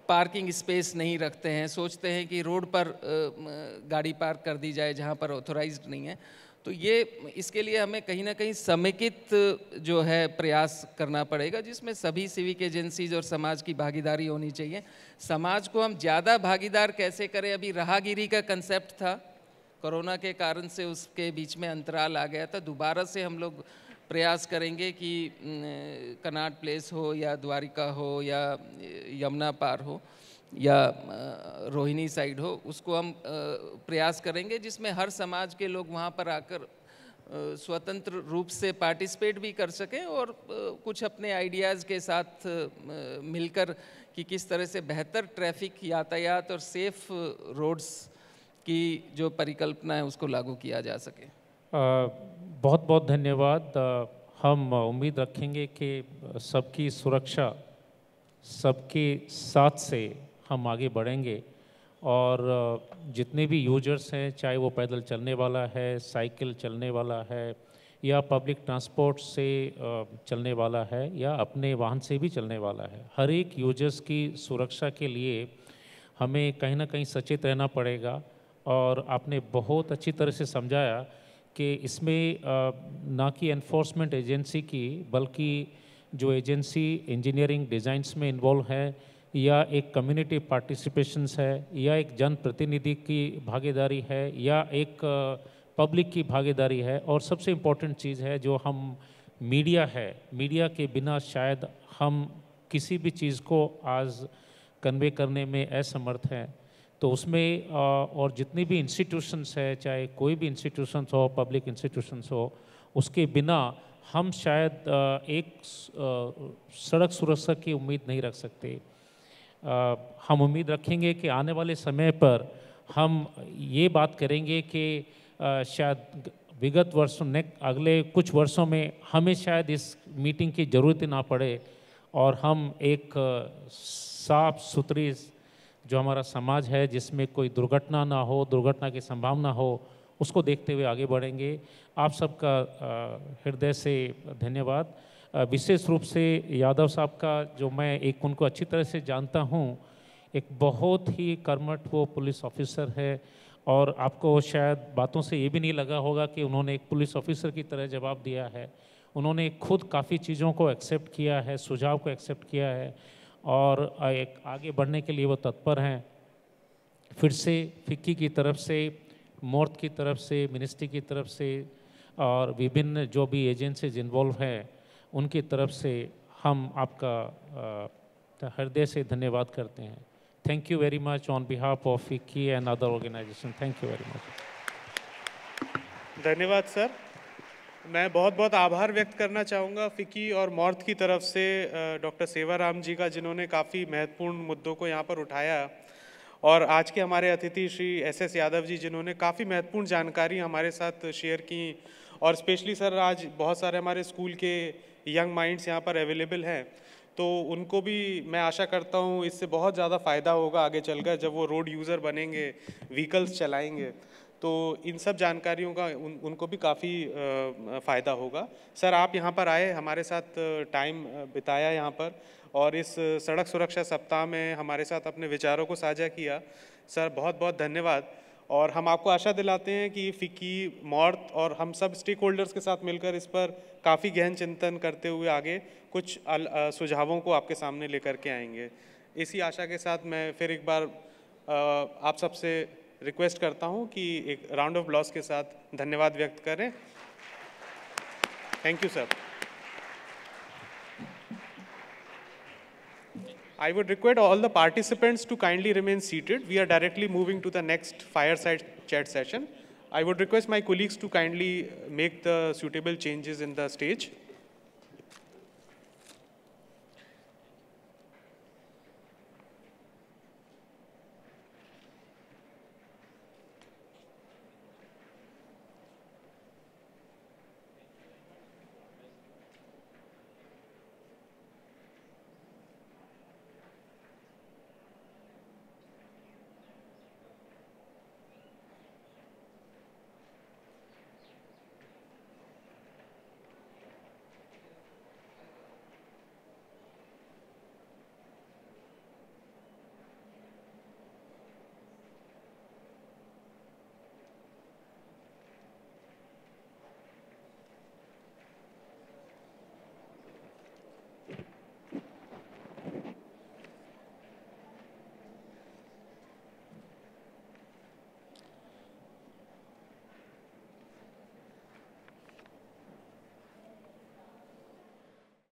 पार्किंग स्पेस नहीं रखते हैं सोचते हैं कि रोड पर गाड़ी पार्क कर दी जाए जहाँ पर ऑथोराइज नहीं है तो ये इसके लिए हमें कहीं ना कहीं समेकित जो है प्रयास करना पड़ेगा जिसमें सभी सिविक एजेंसीज और समाज की भागीदारी होनी चाहिए समाज को हम ज़्यादा भागीदार कैसे करें अभी राहगिरी का कंसेप्ट था कोरोना के कारण से उसके बीच में अंतराल आ गया था दोबारा से हम लोग प्रयास करेंगे कि कनाट प्लेस हो या द्वारिका हो या यमुना पार हो या रोहिणी साइड हो उसको हम प्रयास करेंगे जिसमें हर समाज के लोग वहाँ पर आकर स्वतंत्र रूप से पार्टिसिपेट भी कर सकें और कुछ अपने आइडियाज़ के साथ मिलकर कि किस तरह से बेहतर ट्रैफिक यातायात और सेफ रोड्स की जो परिकल्पना है उसको लागू किया जा सके बहुत बहुत धन्यवाद हम उम्मीद रखेंगे कि सबकी सुरक्षा सबके साथ से हम आगे बढ़ेंगे और जितने भी यूजर्स हैं चाहे वो पैदल चलने वाला है साइकिल चलने वाला है या पब्लिक ट्रांसपोर्ट से चलने वाला है या अपने वाहन से भी चलने वाला है हर एक यूजर्स की सुरक्षा के लिए हमें कहीं ना कहीं सचेत रहना पड़ेगा और आपने बहुत अच्छी तरह से समझाया कि इसमें ना कि एनफोर्समेंट एजेंसी की बल्कि जो एजेंसी इंजीनियरिंग डिज़ाइंस में इन्वॉल्व है या एक कम्युनिटी पार्टिसिपेशंस है या एक जनप्रतिनिधि की भागीदारी है या एक पब्लिक की भागीदारी है और सबसे इम्पोर्टेंट चीज़ है जो हम मीडिया है मीडिया के बिना शायद हम किसी भी चीज़ को आज कन्वे करने में असमर्थ हैं तो उसमें और जितनी भी इंस्टीट्यूशंस है चाहे कोई भी इंस्टीट्यूशंस हो पब्लिक इंस्टीट्यूशंस हो उसके बिना हम शायद एक सड़क सुरक्षा की उम्मीद नहीं रख सकते हम उम्मीद रखेंगे कि आने वाले समय पर हम ये बात करेंगे कि शायद विगत वर्षों ने अगले कुछ वर्षों में हमें शायद इस मीटिंग की ज़रूरत ना पड़े और हम एक साफ सुथरी जो हमारा समाज है जिसमें कोई दुर्घटना ना हो दुर्घटना की संभावना हो उसको देखते हुए आगे बढ़ेंगे आप सबका हृदय से धन्यवाद विशेष रूप से यादव साहब का जो मैं एक उनको अच्छी तरह से जानता हूँ एक बहुत ही कर्मठ वो पुलिस ऑफिसर है और आपको शायद बातों से ये भी नहीं लगा होगा कि उन्होंने एक पुलिस ऑफिसर की तरह जवाब दिया है उन्होंने खुद काफ़ी चीज़ों को एक्सेप्ट किया है सुझाव को एक्सेप्ट किया है और एक आगे बढ़ने के लिए वो तत्पर हैं फिर से फिक्की की तरफ से मोर्थ की तरफ से मिनिस्ट्री की तरफ से और विभिन्न जो भी एजेंसीज इन्वॉल्व हैं उनकी तरफ से हम आपका हृदय से धन्यवाद करते हैं thank you very much on behalf of FICCI and other organisation thank you very much धन्यवाद सर मैं बहुत बहुत आभार व्यक्त करना चाहूँगा फिक्की और मॉर्थ की तरफ से डॉक्टर सेवाराम जी का जिन्होंने काफ़ी महत्वपूर्ण मुद्दों को यहाँ पर उठाया और आज के हमारे अतिथि श्री एस एस यादव जी जिन्होंने काफ़ी महत्वपूर्ण जानकारी हमारे साथ शेयर की और स्पेशली सर आज बहुत सारे हमारे स्कूल के यंग माइंड्स यहाँ पर अवेलेबल हैं तो उनको भी मैं आशा करता हूँ इससे बहुत ज़्यादा फ़ायदा होगा आगे चलकर जब वो रोड यूज़र बनेंगे व्हीकल्स चलाएंगे तो इन सब जानकारियों का उन उनको भी काफ़ी फ़ायदा होगा सर आप यहाँ पर आए हमारे साथ टाइम बिताया यहाँ पर और इस सड़क सुरक्षा सप्ताह में हमारे साथ अपने विचारों को साझा किया सर बहुत बहुत धन्यवाद और हम आपको आशा दिलाते हैं कि फिक्की मौत और हम सब स्टेक होल्डर्स के साथ मिलकर इस पर काफ़ी गहन चिंतन करते हुए आगे कुछ सुझावों को आपके सामने लेकर के आएंगे इसी आशा के साथ मैं फिर एक बार आप सबसे रिक्वेस्ट करता हूं कि एक राउंड ऑफ ब्लॉस के साथ धन्यवाद व्यक्त करें thank you sir I would request all the participants to kindly remain seated. We are directly moving to the next fireside chat session. I would request my colleagues to kindly make the suitable changes in the stage.